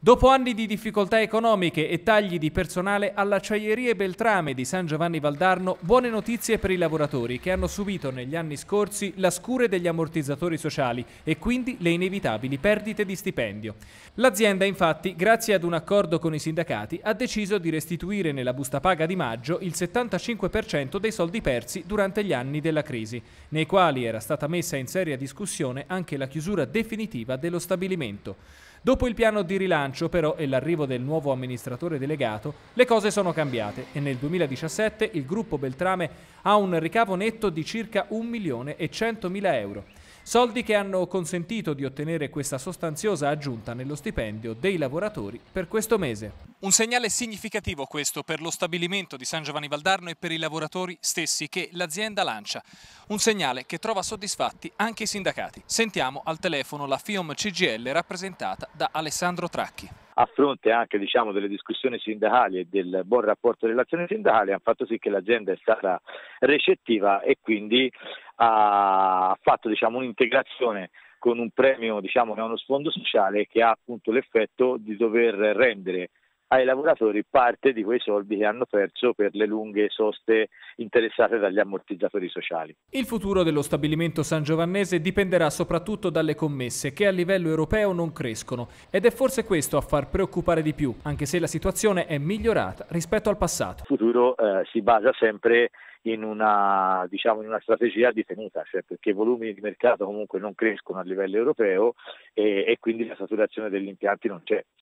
Dopo anni di difficoltà economiche e tagli di personale all'acciaierie Beltrame di San Giovanni Valdarno, buone notizie per i lavoratori che hanno subito negli anni scorsi la scure degli ammortizzatori sociali e quindi le inevitabili perdite di stipendio. L'azienda infatti, grazie ad un accordo con i sindacati, ha deciso di restituire nella busta paga di maggio il 75% dei soldi persi durante gli anni della crisi, nei quali era stata messa in seria discussione anche la chiusura definitiva dello stabilimento. Dopo il piano di rilancio però e l'arrivo del nuovo amministratore delegato, le cose sono cambiate e nel 2017 il gruppo Beltrame ha un ricavo netto di circa 1 milione e 100 mila euro, soldi che hanno consentito di ottenere questa sostanziosa aggiunta nello stipendio dei lavoratori per questo mese. Un segnale significativo questo per lo stabilimento di San Giovanni Valdarno e per i lavoratori stessi che l'azienda lancia. Un segnale che trova soddisfatti anche i sindacati. Sentiamo al telefono la FIOM CGL rappresentata da Alessandro Tracchi. A fronte anche diciamo, delle discussioni sindacali e del buon rapporto relazione sindacale hanno fatto sì che l'azienda è stata recettiva e quindi ha fatto diciamo, un'integrazione con un premio diciamo, che è uno sfondo sociale che ha appunto l'effetto di dover rendere ai lavoratori parte di quei soldi che hanno perso per le lunghe soste interessate dagli ammortizzatori sociali. Il futuro dello stabilimento San Giovannese dipenderà soprattutto dalle commesse che a livello europeo non crescono ed è forse questo a far preoccupare di più, anche se la situazione è migliorata rispetto al passato. Il futuro eh, si basa sempre in una, diciamo, in una, strategia di tenuta, cioè perché i volumi di mercato comunque non crescono a livello europeo e, e quindi la saturazione degli impianti non c'è.